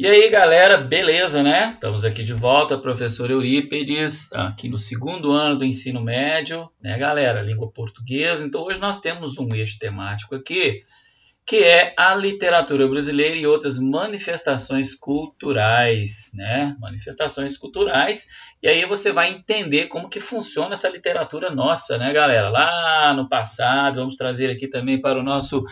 E aí, galera, beleza, né? Estamos aqui de volta, professor Eurípedes, aqui no segundo ano do ensino médio, né, galera? Língua portuguesa. Então, hoje nós temos um eixo temático aqui que é a literatura brasileira e outras manifestações culturais, né? Manifestações culturais. E aí você vai entender como que funciona essa literatura nossa, né, galera? Lá no passado, vamos trazer aqui também para o nosso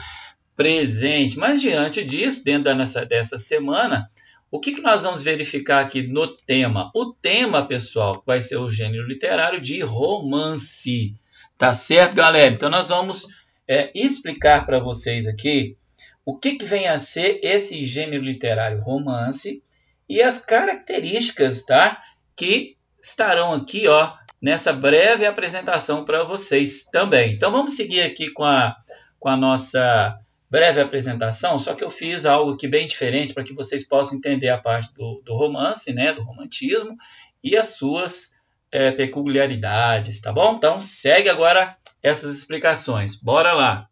presente. Mas diante disso, dentro da dessa semana, o que, que nós vamos verificar aqui no tema? O tema, pessoal, vai ser o gênero literário de romance. Tá certo, galera? Então nós vamos é, explicar para vocês aqui o que, que vem a ser esse gênero literário romance e as características tá, que estarão aqui ó, nessa breve apresentação para vocês também. Então vamos seguir aqui com a, com a nossa breve apresentação, só que eu fiz algo aqui bem diferente para que vocês possam entender a parte do, do romance, né, do romantismo e as suas é, peculiaridades, tá bom? Então segue agora essas explicações. Bora lá!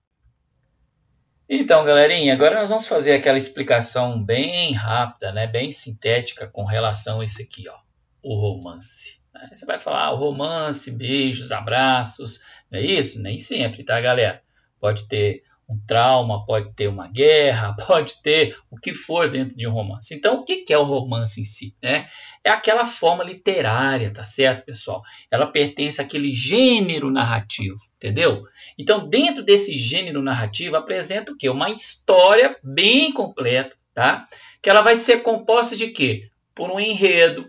Então, galerinha, agora nós vamos fazer aquela explicação bem rápida, né? bem sintética com relação a esse aqui, ó, o romance. Né? você vai falar ah, romance, beijos, abraços, não é isso? Nem sempre, tá, galera? Pode ter um trauma, pode ter uma guerra, pode ter o que for dentro de um romance. Então, o que é o romance em si? Né? É aquela forma literária, tá certo, pessoal? Ela pertence àquele gênero narrativo, entendeu? Então, dentro desse gênero narrativo, apresenta o quê? Uma história bem completa, tá? Que ela vai ser composta de quê? Por um enredo,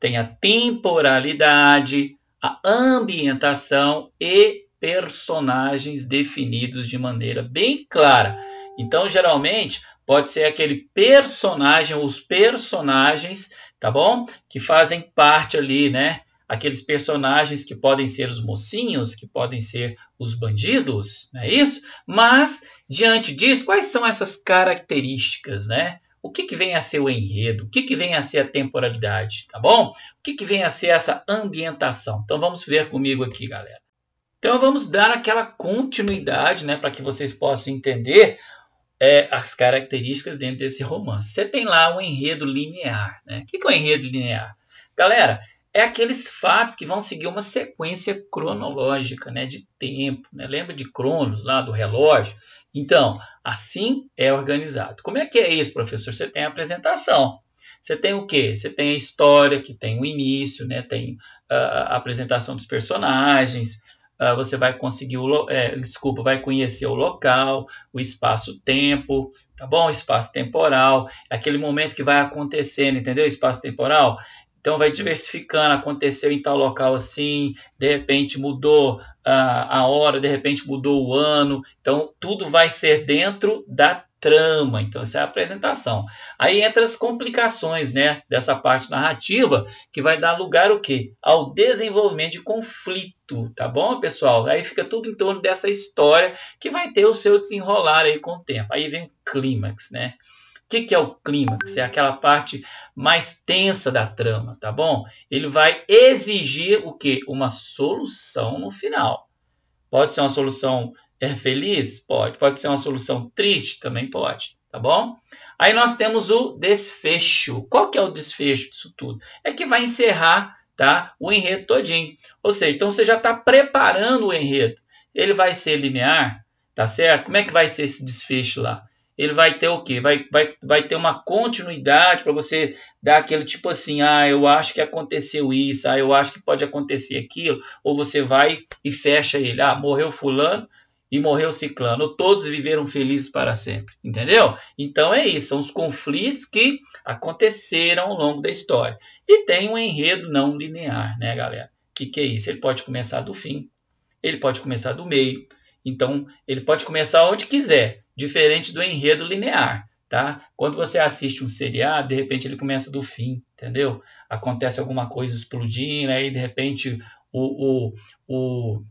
tem a temporalidade, a ambientação e personagens definidos de maneira bem clara. Então, geralmente, pode ser aquele personagem, os personagens, tá bom? Que fazem parte ali, né? Aqueles personagens que podem ser os mocinhos, que podem ser os bandidos, não é isso? Mas, diante disso, quais são essas características, né? O que, que vem a ser o enredo? O que, que vem a ser a temporalidade, tá bom? O que, que vem a ser essa ambientação? Então, vamos ver comigo aqui, galera. Então vamos dar aquela continuidade, né, para que vocês possam entender é, as características dentro desse romance. Você tem lá um enredo linear, né? O que é um enredo linear? Galera, é aqueles fatos que vão seguir uma sequência cronológica, né, de tempo, né? Lembra de Cronos lá do relógio? Então, assim é organizado. Como é que é isso, professor? Você tem a apresentação, você tem o quê? Você tem a história, que tem o início, né? tem ah, a apresentação dos personagens, uh, você vai conseguir o é, desculpa, vai conhecer o local, o espaço-tempo, tá bom? espaço temporal, aquele momento que vai acontecendo, entendeu? Espaço temporal. Então vai diversificando, aconteceu em tal local assim, de repente mudou a, ah, a hora, de repente mudou o ano. Então tudo vai ser dentro da trama. Então, essa é a apresentação. Aí entra as complicações né, dessa parte narrativa, que vai dar lugar o quê? Ao desenvolvimento de conflito, tá bom, pessoal? Aí fica tudo em torno dessa história, que vai ter o seu desenrolar aí com o tempo. Aí vem o clímax, né? O que, que é o clímax? É aquela parte mais tensa da trama, tá bom? Ele vai exigir o quê? Uma solução no final. Pode ser uma solução é, feliz? Pode. Pode ser uma solução triste? Também pode, tá bom? Aí nós temos o desfecho. Qual que é o desfecho disso tudo? É que vai encerrar tá, o enredo todinho. Ou seja, então você já está preparando o enredo. Ele vai ser linear, tá certo? Como é que vai ser esse desfecho lá? ele vai ter o quê? Vai, vai, vai ter uma continuidade para você dar aquele tipo assim, ah, eu acho que aconteceu isso, ah, eu acho que pode acontecer aquilo, ou você vai e fecha ele, ah, morreu fulano e morreu ciclano, ou todos viveram felizes para sempre, entendeu? Então é isso, são os conflitos que aconteceram ao longo da história. E tem um enredo não linear, né, galera? O que, que é isso? Ele pode começar do fim, ele pode começar do meio, então, ele pode começar onde quiser, diferente do enredo linear, tá? Quando você assiste um seriado, de repente ele começa do fim, entendeu? Acontece alguma coisa explodindo, aí de repente o, o, o,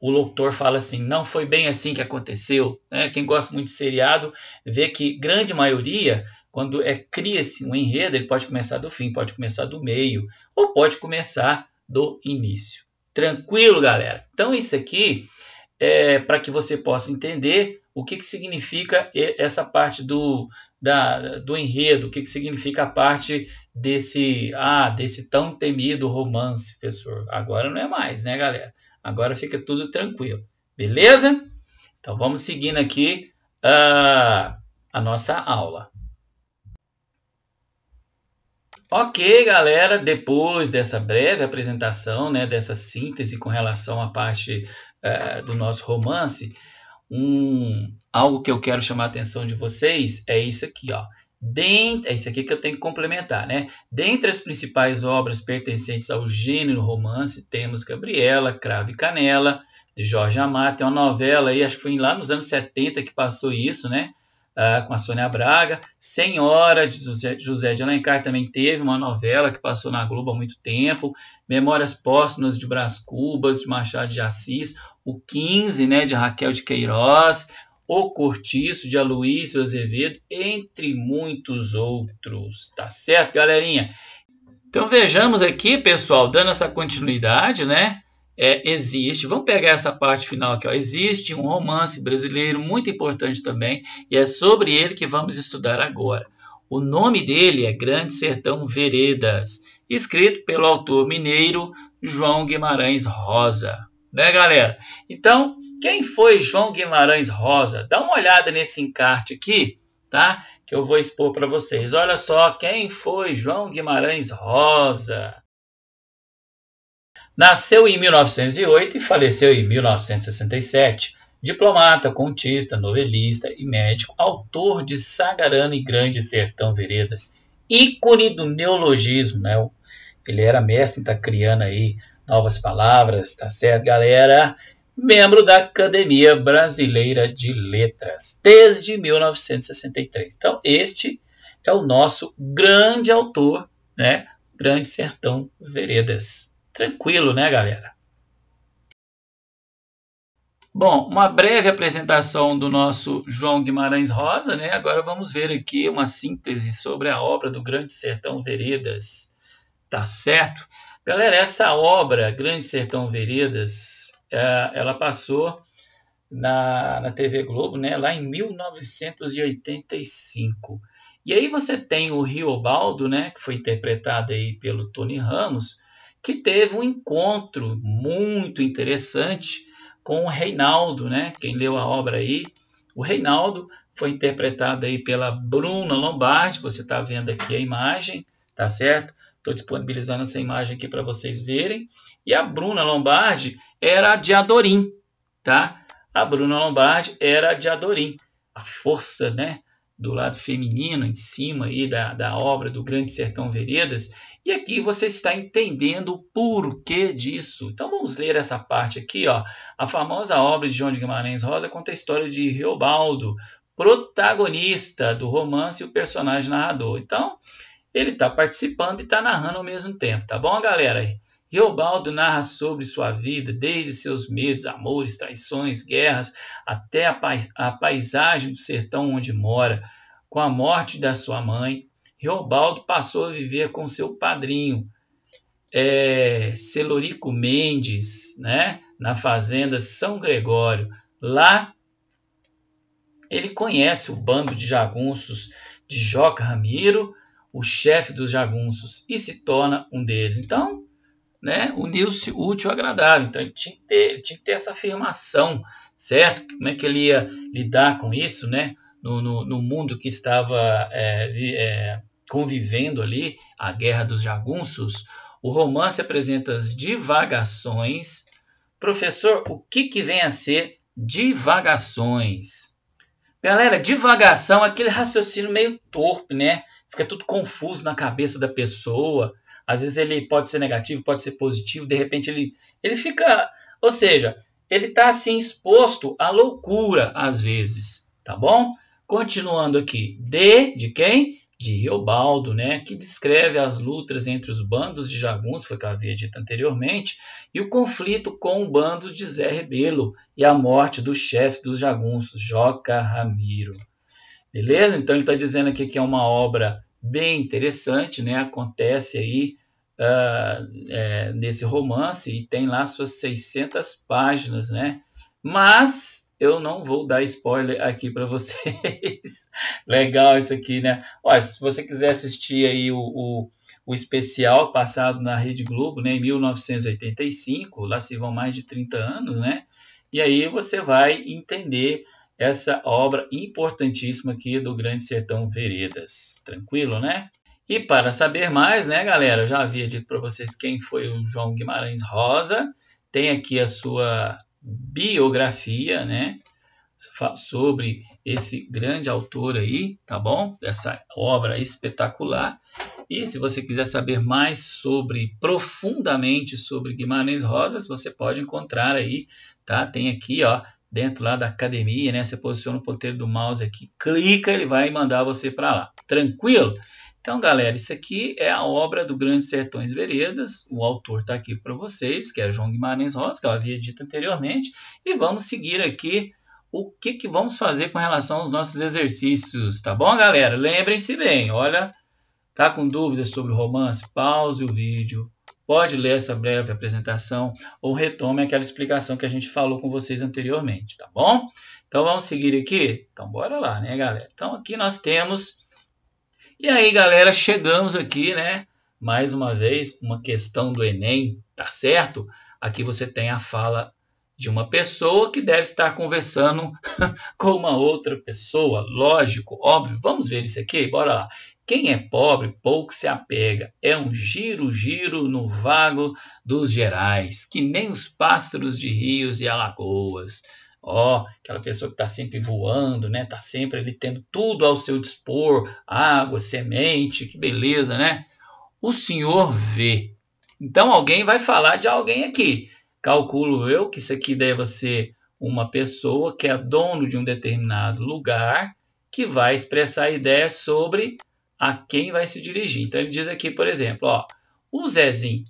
o locutor fala assim, não foi bem assim que aconteceu. Né? Quem gosta muito de seriado vê que grande maioria, quando é cria-se um enredo, ele pode começar do fim, pode começar do meio, ou pode começar do início. Tranquilo, galera? Então, isso aqui é, para que você possa entender o que, que significa essa parte do, da, do enredo, o que, que significa a parte desse, ah, desse tão temido romance, professor. Agora não é mais, né, galera? Agora fica tudo tranquilo, beleza? Então vamos seguindo aqui uh, a nossa aula. Ok, galera, depois dessa breve apresentação, né, dessa síntese com relação à parte é, do nosso romance, um, algo que eu quero chamar a atenção de vocês é isso aqui, ó. Dent, é isso aqui que eu tenho que complementar, né? Dentre as principais obras pertencentes ao gênero romance, temos Gabriela, Cravo e Canela, de Jorge Amado. Tem uma novela aí, acho que foi lá nos anos 70 que passou isso, né? Ah, com a Sônia Braga. Senhora, de José, José de Alencar, também teve uma novela que passou na Globo há muito tempo. Memórias Póstumas de Brás Cubas, de Machado de Assis o 15 né, de Raquel de Queiroz, o Cortiço de Aloysio Azevedo, entre muitos outros. Tá certo, galerinha? Então vejamos aqui, pessoal, dando essa continuidade, né? É, existe, vamos pegar essa parte final aqui, ó, existe um romance brasileiro muito importante também, e é sobre ele que vamos estudar agora. O nome dele é Grande Sertão Veredas, escrito pelo autor mineiro João Guimarães Rosa né, galera? Então, quem foi João Guimarães Rosa? Dá uma olhada nesse encarte aqui, tá? Que eu vou expor para vocês. Olha só quem foi João Guimarães Rosa. Nasceu em 1908 e faleceu em 1967. Diplomata, contista, novelista e médico, autor de Sagarana e Grande Sertão Veredas, ícone do neologismo, né? Ele era mestre em criando aí, novas palavras, tá certo, galera? Membro da Academia Brasileira de Letras, desde 1963. Então, este é o nosso grande autor, né? Grande Sertão Veredas. Tranquilo, né, galera? Bom, uma breve apresentação do nosso João Guimarães Rosa, né? Agora vamos ver aqui uma síntese sobre a obra do Grande Sertão Veredas, tá certo? Galera, essa obra, Grande Sertão Veredas, é, ela passou na, na TV Globo né, lá em 1985. E aí você tem o Riobaldo, né, que foi interpretado aí pelo Tony Ramos, que teve um encontro muito interessante com o Reinaldo, né? Quem leu a obra aí, o Reinaldo foi interpretado aí pela Bruna Lombardi, você está vendo aqui a imagem, tá certo? Estou disponibilizando essa imagem aqui para vocês verem. E a Bruna Lombardi era de Adorim, tá? A Bruna Lombardi era de Adorim. A força, né? do lado feminino, em cima aí da, da obra do Grande Sertão Veredas, e aqui você está entendendo o porquê disso. Então vamos ler essa parte aqui. Ó. A famosa obra de João de Guimarães Rosa conta a história de Riobaldo, protagonista do romance e o personagem narrador. Então, ele está participando e está narrando ao mesmo tempo, tá bom, galera? Riobaldo narra sobre sua vida, desde seus medos, amores, traições, guerras, até a, a paisagem do sertão onde mora. Com a morte da sua mãe, Riobaldo passou a viver com seu padrinho, é, Celorico Mendes, né, na fazenda São Gregório. Lá, ele conhece o bando de jagunços de Joca Ramiro, o chefe dos jagunços e se torna um deles. Então, né, uniu-se útil ao agradável. Então, ele tinha que ter, tinha que ter essa afirmação, certo? Como é que ele ia lidar com isso, né? No, no, no mundo que estava é, é, convivendo ali, a Guerra dos Jagunços, o romance apresenta as divagações. Professor, o que, que vem a ser divagações? Galera, divagação é aquele raciocínio meio torpe, né? Fica tudo confuso na cabeça da pessoa. Às vezes ele pode ser negativo, pode ser positivo, de repente ele, ele fica. Ou seja, ele está assim exposto à loucura às vezes, tá bom? Continuando aqui. D de quem? de Riobaldo, né, que descreve as lutas entre os bandos de Jaguns, foi o que eu havia dito anteriormente, e o conflito com o bando de Zé Rebelo e a morte do chefe dos Jaguns, Joca Ramiro. Beleza? Então ele está dizendo aqui que é uma obra bem interessante, né? acontece aí uh, é, nesse romance e tem lá suas 600 páginas, né? mas eu não vou dar spoiler aqui para vocês. Legal isso aqui, né? Olha, se você quiser assistir aí o, o, o, especial passado na Rede Globo, né, em 1985, lá se vão mais de 30 anos, né? E aí você vai entender essa obra importantíssima aqui do Grande Sertão Veredas. Tranquilo, né? E para saber mais, né, galera, eu já havia dito para vocês quem foi o João Guimarães Rosa. Tem aqui a sua biografia, né? Sobre esse grande autor aí, tá bom? Essa obra espetacular. E se você quiser saber mais sobre, profundamente sobre Guimarães Rosas, você pode encontrar aí, tá? Tem aqui, ó, dentro lá da academia, né? Você posiciona o ponteiro do mouse aqui, clica, ele vai mandar você para lá. Tranquilo? Então, galera, isso aqui é a obra do Grande Sertões Veredas. O autor está aqui para vocês, que é João Guimarães Rosa, que eu havia dito anteriormente. E vamos seguir aqui o que, que vamos fazer com relação aos nossos exercícios, tá bom, galera? Lembrem-se bem, olha, tá com dúvidas sobre o romance? Pause o vídeo, pode ler essa breve apresentação ou retome aquela explicação que a gente falou com vocês anteriormente, tá bom? Então, vamos seguir aqui? Então, bora lá, né, galera? Então, aqui nós temos e aí, galera, chegamos aqui, né? Mais uma vez, uma questão do Enem, tá certo? Aqui você tem a fala de uma pessoa que deve estar conversando com uma outra pessoa, lógico, óbvio. Vamos ver isso aqui? Bora lá. Quem é pobre, pouco se apega. É um giro-giro no vago dos gerais, que nem os pássaros de rios e alagoas ó, oh, aquela pessoa que está sempre voando, né? Está sempre ali tendo tudo ao seu dispor, água, semente, que beleza, né? O Senhor vê. Então alguém vai falar de alguém aqui. Calculo eu que isso aqui deve ser uma pessoa que é dono de um determinado lugar que vai expressar ideias sobre a quem vai se dirigir. Então ele diz aqui, por exemplo, ó, o Zezinho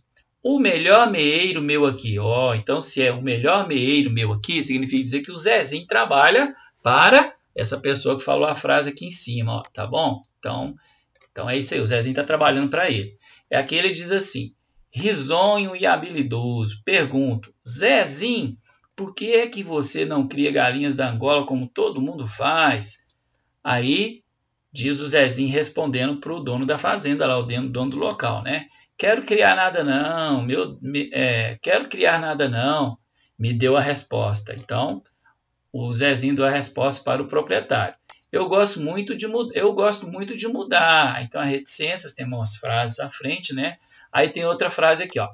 o melhor meeiro meu aqui. Ó, oh, então se é o melhor meeiro meu aqui, significa dizer que o Zezinho trabalha para essa pessoa que falou a frase aqui em cima, ó, tá bom? Então, então é isso aí, o Zezinho está trabalhando para ele. É aqui ele diz assim: risonho e habilidoso. Pergunto, Zezinho, por que é que você não cria galinhas da Angola como todo mundo faz? Aí diz o Zezinho respondendo para o dono da fazenda, lá o dono do local, né? Quero criar nada não, meu, me, é, quero criar nada não, me deu a resposta. Então, o Zezinho deu a resposta para o proprietário. Eu gosto muito de, eu gosto muito de mudar. Então, a reticências tem umas frases à frente, né? Aí tem outra frase aqui, ó.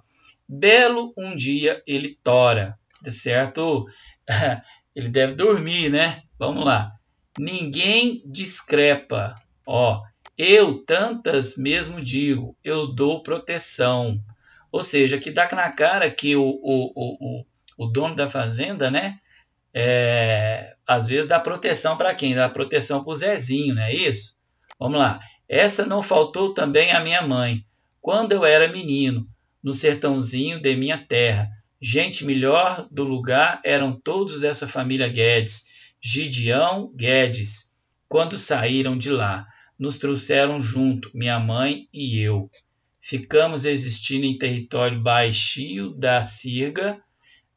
Belo um dia ele tora, de tá certo? ele deve dormir, né? Vamos lá. Ninguém discrepa. Ó, eu tantas mesmo digo, eu dou proteção. Ou seja, que dá na cara que o, o, o, o dono da fazenda, né? É, às vezes dá proteção para quem? Dá proteção para o Zezinho, não é isso? Vamos lá. Essa não faltou também à minha mãe. Quando eu era menino, no sertãozinho de minha terra, gente melhor do lugar eram todos dessa família Guedes, Gideão Guedes, quando saíram de lá nos trouxeram junto, minha mãe e eu. Ficamos existindo em território baixio da Sirga,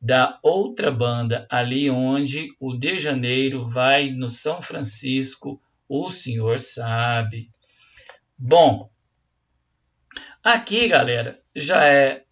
da outra banda, ali onde o de janeiro vai no São Francisco, o senhor sabe. Bom, aqui, galera, já é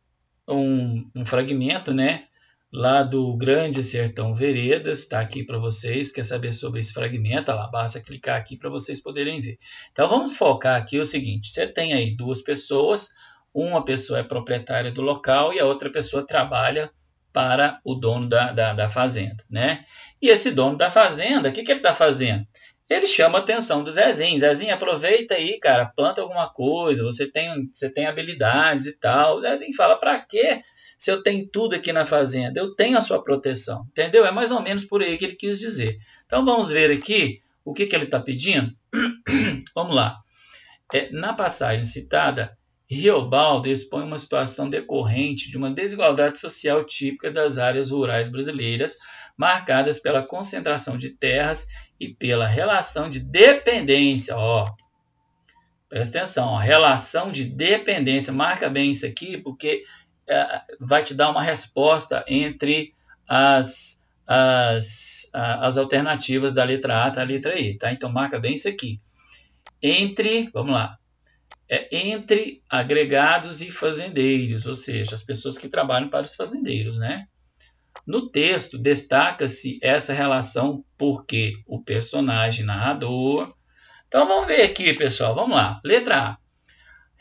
um, um fragmento, né? lá do Grande Sertão Veredas, está aqui para vocês, quer saber sobre esse fragmento, lá, basta clicar aqui para vocês poderem ver. Então vamos focar aqui o seguinte, você tem aí duas pessoas, uma pessoa é proprietária do local e a outra pessoa trabalha para o dono da, da, da fazenda, né? E esse dono da fazenda, o que, que ele está fazendo? Ele chama a atenção do Zezinho. Zezinho, aproveita aí, cara, planta alguma coisa, você tem, você tem habilidades e tal. O Zezinho fala, para quê? se eu tenho tudo aqui na fazenda, eu tenho a sua proteção, entendeu? É mais ou menos por aí que ele quis dizer. Então vamos ver aqui o que, que ele está pedindo. vamos lá. É, na passagem citada, Riobaldo expõe uma situação decorrente de uma desigualdade social típica das áreas rurais brasileiras, marcadas pela concentração de terras e pela relação de dependência. Ó, presta atenção, ó, relação de dependência. Marca bem isso aqui, porque é, vai te dar uma resposta entre as, as, as alternativas da letra A até a letra E, tá? Então, marca bem isso aqui. Entre, vamos lá, é entre agregados e fazendeiros, ou seja, as pessoas que trabalham para os fazendeiros, né? No texto, destaca-se essa relação porque o personagem narrador... Então, vamos ver aqui, pessoal, vamos lá. Letra A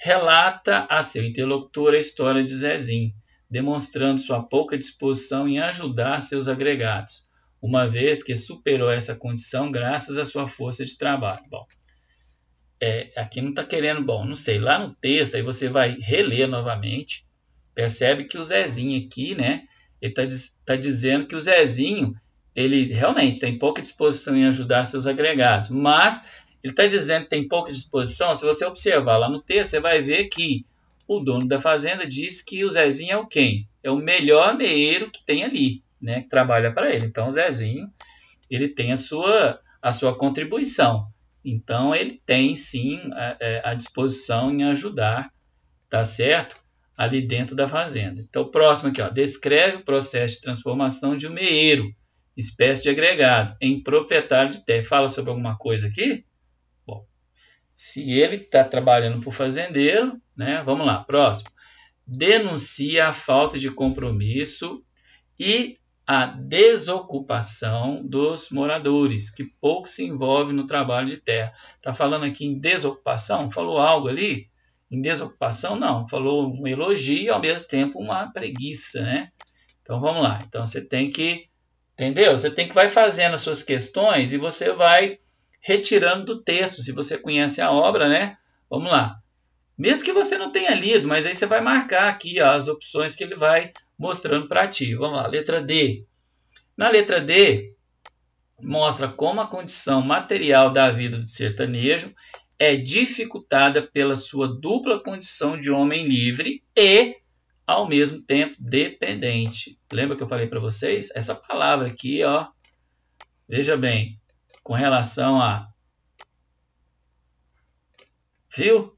relata a seu interlocutor a história de Zezinho, demonstrando sua pouca disposição em ajudar seus agregados, uma vez que superou essa condição graças à sua força de trabalho. Bom, é, aqui não está querendo, bom, não sei, lá no texto, aí você vai reler novamente, percebe que o Zezinho aqui, né, ele está tá dizendo que o Zezinho, ele realmente tem pouca disposição em ajudar seus agregados, mas ele está dizendo que tem pouca disposição. Se você observar lá no texto, você vai ver que o dono da fazenda diz que o Zezinho é o quem? É o melhor meeiro que tem ali, né? Que trabalha para ele. Então, o Zezinho, ele tem a sua, a sua contribuição. Então, ele tem sim a, é, a disposição em ajudar, tá certo? Ali dentro da fazenda. Então, o próximo aqui, ó. Descreve o processo de transformação de um meeiro, espécie de agregado, em proprietário de terra. Fala sobre alguma coisa aqui? Se ele está trabalhando para o fazendeiro, né? Vamos lá, próximo. Denuncia a falta de compromisso e a desocupação dos moradores, que pouco se envolve no trabalho de terra. Está falando aqui em desocupação? Falou algo ali? Em desocupação, não. Falou um elogio e, ao mesmo tempo, uma preguiça, né? Então, vamos lá. Então, você tem que... Entendeu? Você tem que vai fazendo as suas questões e você vai retirando do texto, se você conhece a obra, né? Vamos lá. Mesmo que você não tenha lido, mas aí você vai marcar aqui ó, as opções que ele vai mostrando para ti. Vamos lá, letra D. Na letra D, mostra como a condição material da vida do sertanejo é dificultada pela sua dupla condição de homem livre e, ao mesmo tempo, dependente. Lembra que eu falei para vocês? Essa palavra aqui, ó. Veja bem, com relação a. Viu?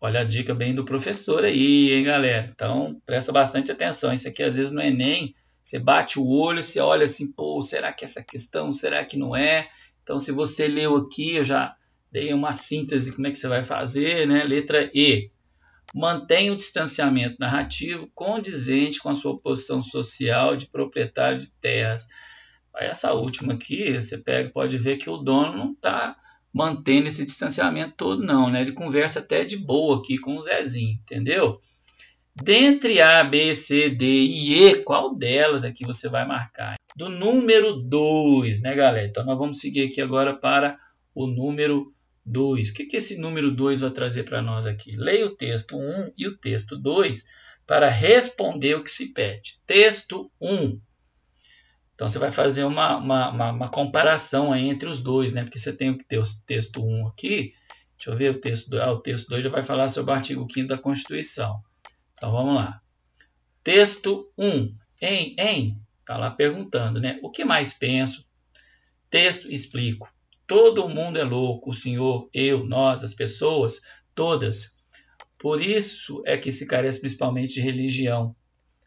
Olha a dica bem do professor aí, hein, galera? Então, presta bastante atenção. Isso aqui, às vezes, no Enem, é você bate o olho, você olha assim, pô, será que essa questão, será que não é? Então, se você leu aqui, eu já dei uma síntese, como é que você vai fazer, né? Letra E. Mantenha o distanciamento narrativo condizente com a sua posição social de proprietário de terras. Essa última aqui, você pega, pode ver que o dono não está mantendo esse distanciamento todo, não, né? Ele conversa até de boa aqui com o Zezinho, entendeu? Dentre A, B, C, D e E, qual delas aqui é você vai marcar? Do número 2, né, galera? Então, nós vamos seguir aqui agora para o número 2. O que, que esse número 2 vai trazer para nós aqui? Leia o texto 1 um e o texto 2 para responder o que se pede. Texto 1. Um, então você vai fazer uma, uma, uma, uma comparação entre os dois, né? Porque você tem que ter o texto 1 aqui. Deixa eu ver o texto 2. Ah, o texto 2 já vai falar sobre o artigo 5 da Constituição. Então vamos lá. Texto 1. Em, em. Está lá perguntando, né? O que mais penso? Texto, explico. Todo mundo é louco, o senhor, eu, nós, as pessoas, todas. Por isso é que se carece principalmente de religião.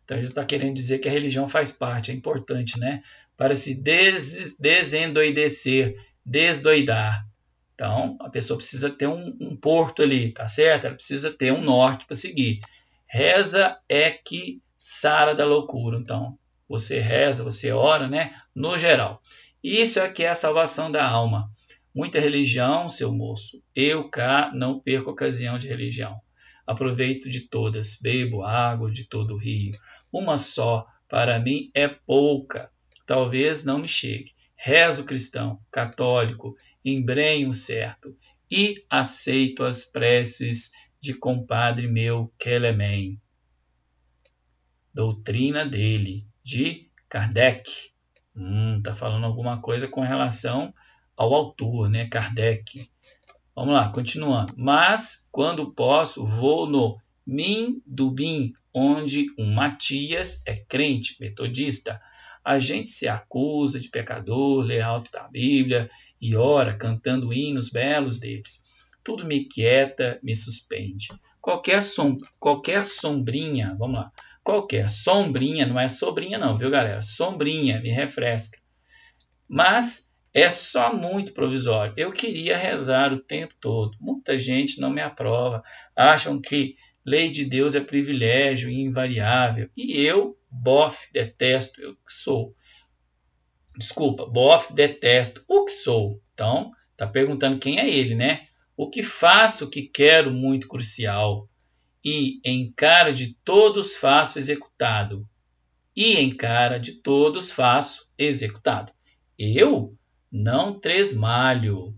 Então ele está querendo dizer que a religião faz parte, é importante, né? Para se des desendoidecer, desdoidar. Então a pessoa precisa ter um, um porto ali, tá certo? Ela precisa ter um norte para seguir. Reza é que sara da loucura. Então você reza, você ora, né? No geral. Isso é que é a salvação da alma. Muita religião, seu moço. Eu cá não perco ocasião de religião aproveito de todas, bebo água de todo o rio. Uma só, para mim, é pouca. Talvez não me chegue. Rezo cristão, católico, embrenho certo e aceito as preces de compadre meu Kelemen. Doutrina dele, de Kardec. Hum, tá falando alguma coisa com relação ao autor, né, Kardec. Vamos lá, continuando. Mas, quando posso, vou no Mindubim, onde um Matias é crente metodista. A gente se acusa de pecador, lê alto da Bíblia e ora cantando hinos belos deles. Tudo me quieta, me suspende. Qualquer, som, qualquer sombrinha, vamos lá, qualquer sombrinha, não é sobrinha não, viu galera? Sombrinha, me refresca. Mas é só muito provisório. Eu queria rezar o tempo todo. Muita gente não me aprova. Acham que Lei de Deus é privilégio e invariável. E eu, bof, detesto, eu que sou. Desculpa, bof, detesto, o que sou. Então, tá perguntando quem é ele, né? O que faço, o que quero, muito crucial. E em cara de todos faço executado. E em cara de todos faço executado. Eu não tresmalho,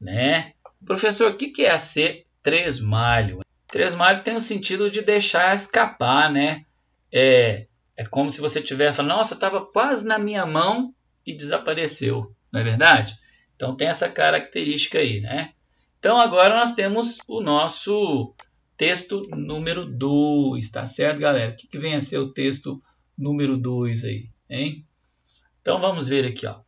né? Professor, o que é ser tresmalho? Três Tresmalho tem o sentido de deixar escapar, né? É, é como se você tivesse falando, nossa, estava quase na minha mão e desapareceu, não é verdade? Então tem essa característica aí, né? Então agora nós temos o nosso texto número 2, tá certo, galera? O que, que vem a ser o texto número 2 aí, hein? Então vamos ver aqui, ó.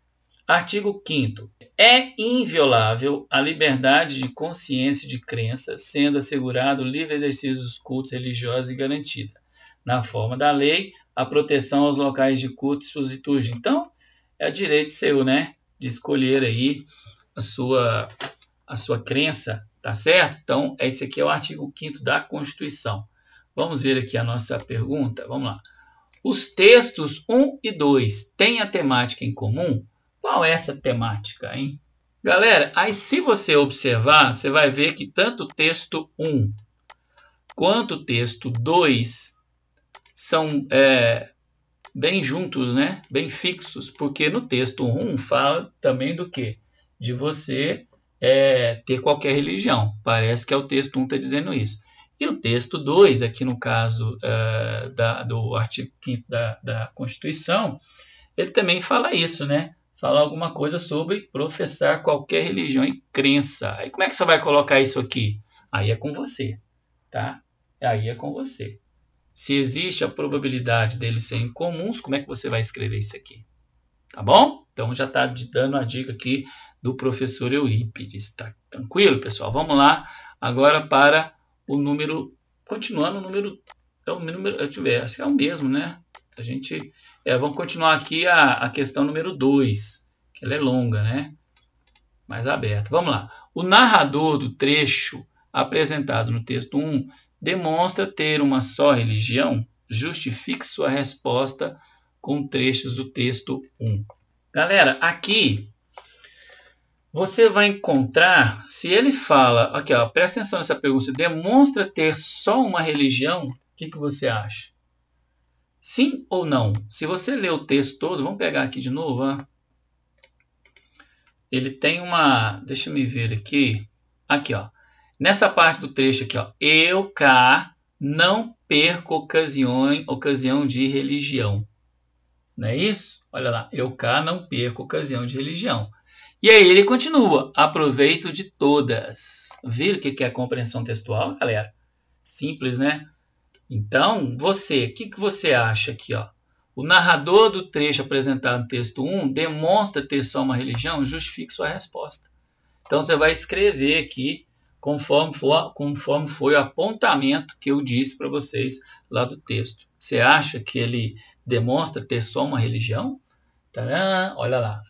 Artigo 5 é inviolável a liberdade de consciência e de crença, sendo assegurado o livre exercício dos cultos religiosos e garantida, na forma da lei, a proteção aos locais de culto e suas liturgias. Então, é direito seu, né? De escolher aí a sua, a sua crença, tá certo? Então, esse aqui é o artigo 5 da Constituição. Vamos ver aqui a nossa pergunta. Vamos lá. Os textos 1 e 2 têm a temática em comum? Qual é essa temática, hein? Galera, aí se você observar, você vai ver que tanto o texto 1 quanto o texto 2 são é, bem juntos, né? bem fixos, porque no texto 1 fala também do quê? De você é, ter qualquer religião. Parece que é o texto 1 que está dizendo isso. E o texto 2, aqui no caso é, da, do artigo 5 da, da Constituição, ele também fala isso, né? falar alguma coisa sobre professar qualquer religião e crença. Aí como é que você vai colocar isso aqui? Aí é com você, tá? Aí é com você. Se existe a probabilidade deles serem comuns, como é que você vai escrever isso aqui? Tá bom? Então já está dando a dica aqui do professor Eurípides. Tá tranquilo, pessoal? Vamos lá agora para o número. Continuando o número. É o número. Eu tiver, acho que é o mesmo, né? A gente é, vamos continuar aqui a, a questão número 2, que ela é longa, né? Mais aberta. Vamos lá. O narrador do trecho apresentado no texto 1 um, demonstra ter uma só religião? Justifique sua resposta com trechos do texto 1. Um. Galera, aqui você vai encontrar, se ele fala, aqui ó, presta atenção nessa pergunta, demonstra ter só uma religião, o que, que você acha? Sim ou não? Se você ler o texto todo, vamos pegar aqui de novo. Ó. Ele tem uma. Deixa eu me ver aqui. Aqui, ó. Nessa parte do trecho aqui, ó. Eu, cá, não perco ocasião, ocasião de religião. Não é isso? Olha lá. Eu, cá, não perco ocasião de religião. E aí ele continua. Aproveito de todas. Viram o que é compreensão textual, galera? Simples, né? Então, você, o que, que você acha aqui? Ó? O narrador do trecho apresentado no texto 1 demonstra ter só uma religião? Justifique sua resposta. Então, você vai escrever aqui conforme, foi conforme foi o apontamento que eu disse para vocês lá do texto. Você acha que ele demonstra ter só uma religião? Tcharam, olha lá.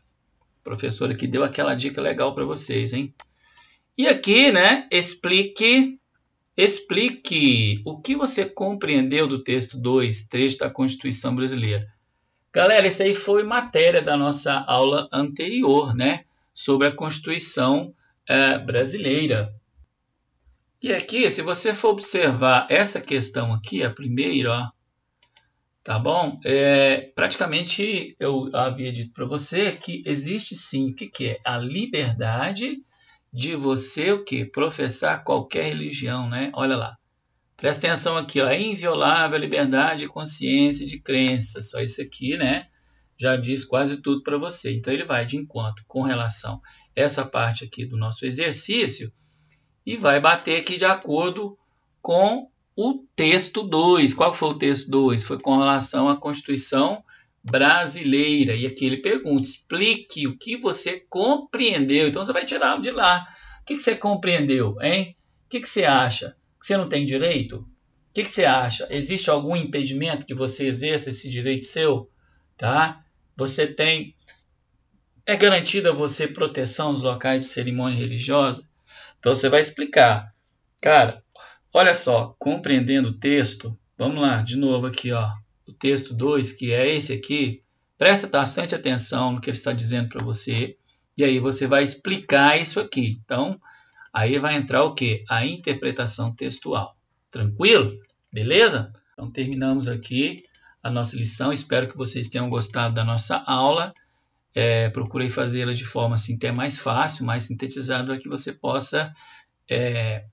O professor aqui deu aquela dica legal para vocês, hein? E aqui, né, explique Explique o que você compreendeu do texto 2, 3 da Constituição Brasileira. Galera, isso aí foi matéria da nossa aula anterior, né? Sobre a Constituição eh, Brasileira. E aqui, se você for observar essa questão aqui, a primeira, ó, tá bom? É, praticamente eu havia dito para você que existe sim, o que, que é? A liberdade de você o que professar qualquer religião, né? Olha lá. Presta atenção aqui, ó, é inviolável a liberdade de consciência e de crença. Só isso aqui, né? Já diz quase tudo para você. Então ele vai de encontro com relação a essa parte aqui do nosso exercício e vai bater aqui de acordo com o texto 2. Qual foi o texto 2? Foi com relação à Constituição brasileira. E aqui ele pergunta: explique o que você compreendeu. Então você vai tirar de lá. O que, que você compreendeu, hein? O que, que você acha? Que você não tem direito? O que, que você acha? Existe algum impedimento que você exerça esse direito seu? Tá? Você tem. É garantida você proteção nos locais de cerimônia religiosa? Então você vai explicar. Cara, olha só, compreendendo o texto, vamos lá, de novo aqui, ó do texto 2, que é esse aqui, presta bastante atenção no que ele está dizendo para você, e aí você vai explicar isso aqui. Então, aí vai entrar o que? A interpretação textual. Tranquilo? Beleza? Então, terminamos aqui a nossa lição. Espero que vocês tenham gostado da nossa aula. É, procurei fazê-la de forma assim, até mais fácil, mais sintetizada, para que você possa é,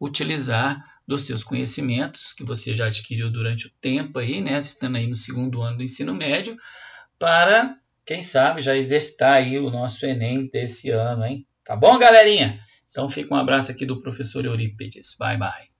utilizar dos seus conhecimentos que você já adquiriu durante o tempo aí, né, estando aí no segundo ano do ensino médio, para quem sabe já exercitar aí o nosso ENEM desse ano, hein? Tá bom, galerinha? Então fica um abraço aqui do professor Eurípedes. Bye bye.